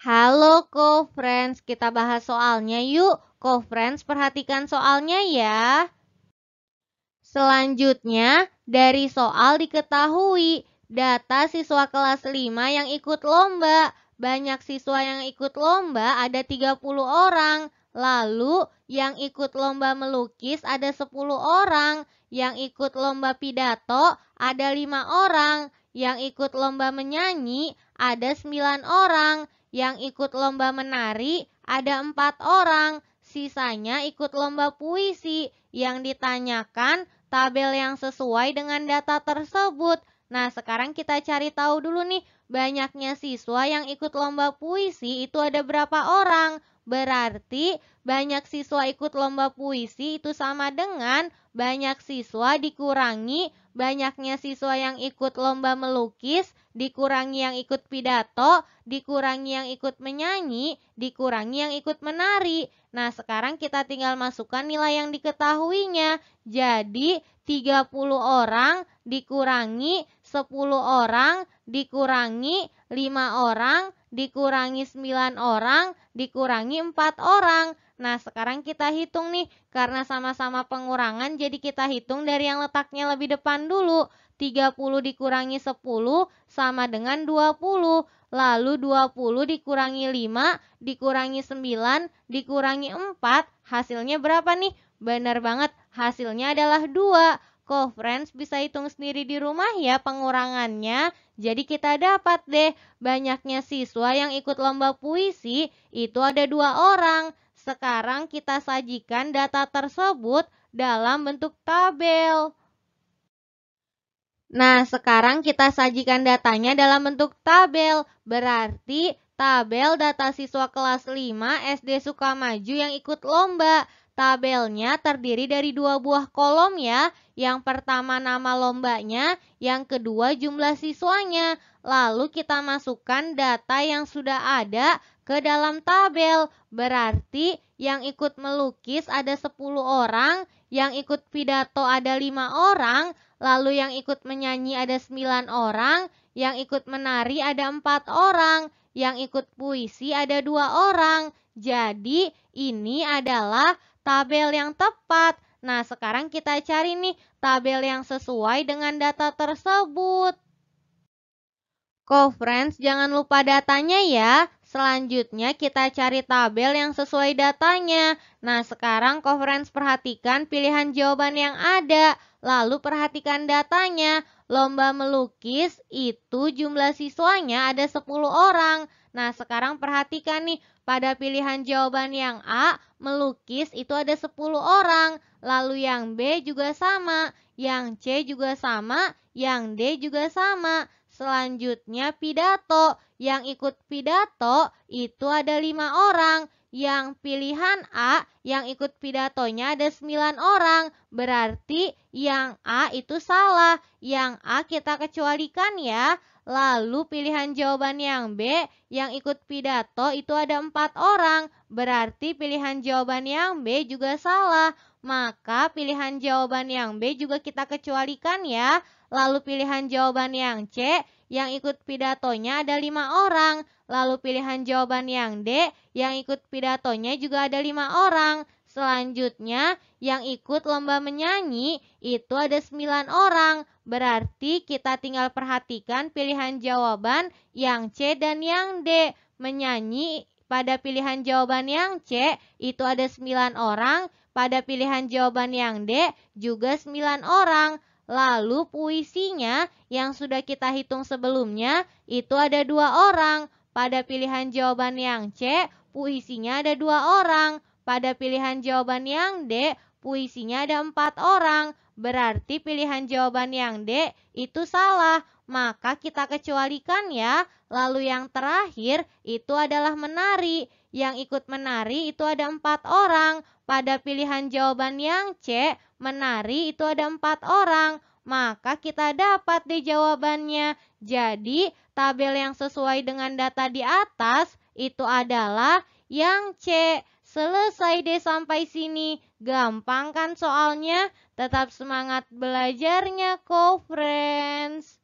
Halo co-friends, kita bahas soalnya yuk. Co-friends, perhatikan soalnya ya. Selanjutnya, dari soal diketahui data siswa kelas 5 yang ikut lomba. Banyak siswa yang ikut lomba ada 30 orang. Lalu, yang ikut lomba melukis ada 10 orang. Yang ikut lomba pidato ada 5 orang yang ikut lomba menyanyi ada sembilan orang, yang ikut lomba menari ada empat orang, sisanya ikut lomba puisi. Yang ditanyakan tabel yang sesuai dengan data tersebut. Nah, sekarang kita cari tahu dulu nih, banyaknya siswa yang ikut lomba puisi itu ada berapa orang? Berarti banyak siswa ikut lomba puisi itu sama dengan banyak siswa dikurangi banyaknya siswa yang ikut lomba melukis, dikurangi yang ikut pidato, dikurangi yang ikut menyanyi, dikurangi yang ikut menari. Nah, sekarang kita tinggal masukkan nilai yang diketahuinya. Jadi, 30 orang dikurangi 10 orang dikurangi 5 orang dikurangi 9 orang dikurangi 4 orang. Nah, sekarang kita hitung nih karena sama-sama pengurangan jadi kita hitung dari yang letaknya lebih depan dulu. 30 dikurangi 10 sama dengan 20. Lalu 20 dikurangi 5 dikurangi 9 dikurangi 4 hasilnya berapa nih? Benar banget, hasilnya adalah 2. Kok friends bisa hitung sendiri di rumah ya pengurangannya. Jadi kita dapat deh banyaknya siswa yang ikut lomba puisi itu ada dua orang. Sekarang kita sajikan data tersebut dalam bentuk tabel. Nah, sekarang kita sajikan datanya dalam bentuk tabel. Berarti tabel data siswa kelas 5 SD Sukamaju yang ikut lomba. Tabelnya terdiri dari dua buah kolom ya. Yang pertama nama lombanya, yang kedua jumlah siswanya. Lalu kita masukkan data yang sudah ada ke dalam tabel. Berarti yang ikut melukis ada 10 orang, yang ikut pidato ada lima orang, lalu yang ikut menyanyi ada 9 orang, yang ikut menari ada empat orang, yang ikut puisi ada dua orang. Jadi ini adalah tabel yang tepat. Nah, sekarang kita cari nih tabel yang sesuai dengan data tersebut. Ko friends, jangan lupa datanya ya. Selanjutnya kita cari tabel yang sesuai datanya. Nah sekarang conference perhatikan pilihan jawaban yang ada. Lalu perhatikan datanya. Lomba melukis itu jumlah siswanya ada 10 orang. Nah sekarang perhatikan nih pada pilihan jawaban yang A melukis itu ada 10 orang. Lalu yang B juga sama, yang C juga sama, yang D juga sama. Selanjutnya pidato. Yang ikut pidato itu ada lima orang. Yang pilihan A yang ikut pidatonya ada sembilan orang. Berarti yang A itu salah. Yang A kita kecualikan ya. Lalu pilihan jawaban yang B yang ikut pidato itu ada empat orang. Berarti pilihan jawaban yang B juga salah. Maka pilihan jawaban yang B juga kita kecualikan ya. Lalu pilihan jawaban yang C, yang ikut pidatonya ada lima orang. Lalu pilihan jawaban yang D, yang ikut pidatonya juga ada lima orang. Selanjutnya, yang ikut lomba menyanyi itu ada sembilan orang. Berarti kita tinggal perhatikan pilihan jawaban yang C dan yang D. Menyanyi pada pilihan jawaban yang C itu ada sembilan orang. Pada pilihan jawaban yang D juga sembilan orang. Lalu puisinya yang sudah kita hitung sebelumnya itu ada dua orang. Pada pilihan jawaban yang C, puisinya ada dua orang. Pada pilihan jawaban yang D, puisinya ada empat orang. Berarti pilihan jawaban yang D itu salah. Maka kita kecualikan ya. Lalu yang terakhir itu adalah menari. Yang ikut menari itu ada empat orang. Pada pilihan jawaban yang C, menari itu ada empat orang maka kita dapat di jawabannya. Jadi, tabel yang sesuai dengan data di atas itu adalah yang C. Selesai deh sampai sini. Gampang kan soalnya? Tetap semangat belajarnya, co-friends.